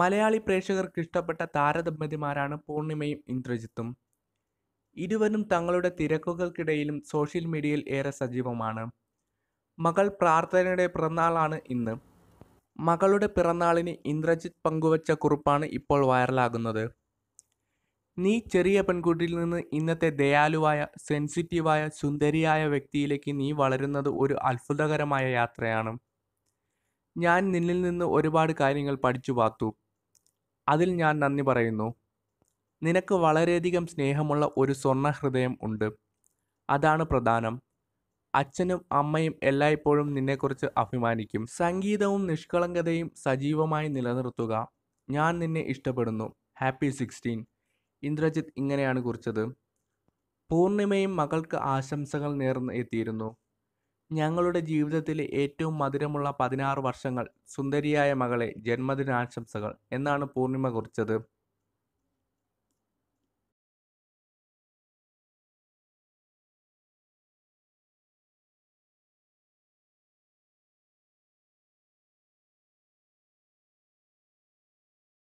മലയാളി പ്രേക്ഷകർക്ക് ഇഷ്ടപ്പെട്ട താരദമ്പതിമാരാണ് പൂർണിമയും ഇന്ദ്രജിത്തും ഇരുവരും തങ്ങളുടെ തിരക്കുകൾക്കിടയിലും സോഷ്യൽ മീഡിയയിൽ ഏറെ സജീവമാണ് മകൾ പ്രാർത്ഥനയുടെ പിറന്നാളാണ് ഇന്ന് മകളുടെ പിറന്നാളിന് ഇന്ദ്രജിത്ത് പങ്കുവച്ച കുറിപ്പാണ് ഇപ്പോൾ വൈറലാകുന്നത് നീ ചെറിയ പെൺകുട്ടിയിൽ നിന്ന് ഇന്നത്തെ ദയാലുവായ സെൻസിറ്റീവായ സുന്ദരിയായ വ്യക്തിയിലേക്ക് നീ വളരുന്നത് ഒരു അത്ഭുതകരമായ യാത്രയാണ് ഞാൻ നിന്നിൽ നിന്ന് ഒരുപാട് കാര്യങ്ങൾ പഠിച്ചു പാത്തു അതിൽ ഞാൻ നന്ദി പറയുന്നു നിനക്ക് വളരെയധികം സ്നേഹമുള്ള ഒരു സ്വർണ്ണ ഹൃദയം ഉണ്ട് അതാണ് പ്രധാനം അച്ഛനും അമ്മയും എല്ലായ്പ്പോഴും നിന്നെക്കുറിച്ച് അഭിമാനിക്കും സംഗീതവും നിഷ്കളങ്കതയും സജീവമായി നിലനിർത്തുക ഞാൻ നിന്നെ ഇഷ്ടപ്പെടുന്നു ഹാപ്പി സിക്സ്റ്റീൻ ഇന്ദ്രജിത്ത് ഇങ്ങനെയാണ് കുറിച്ചത് പൂർണിമയും മകൾക്ക് ആശംസകൾ നേർന്ന് എത്തിയിരുന്നു ഞങ്ങളുടെ ജീവിതത്തിലെ ഏറ്റവും മധുരമുള്ള പതിനാറ് വർഷങ്ങൾ സുന്ദരിയായ മകളെ ജന്മദിനാശംസകൾ എന്നാണ് പൂർണിമ കുറിച്ചത്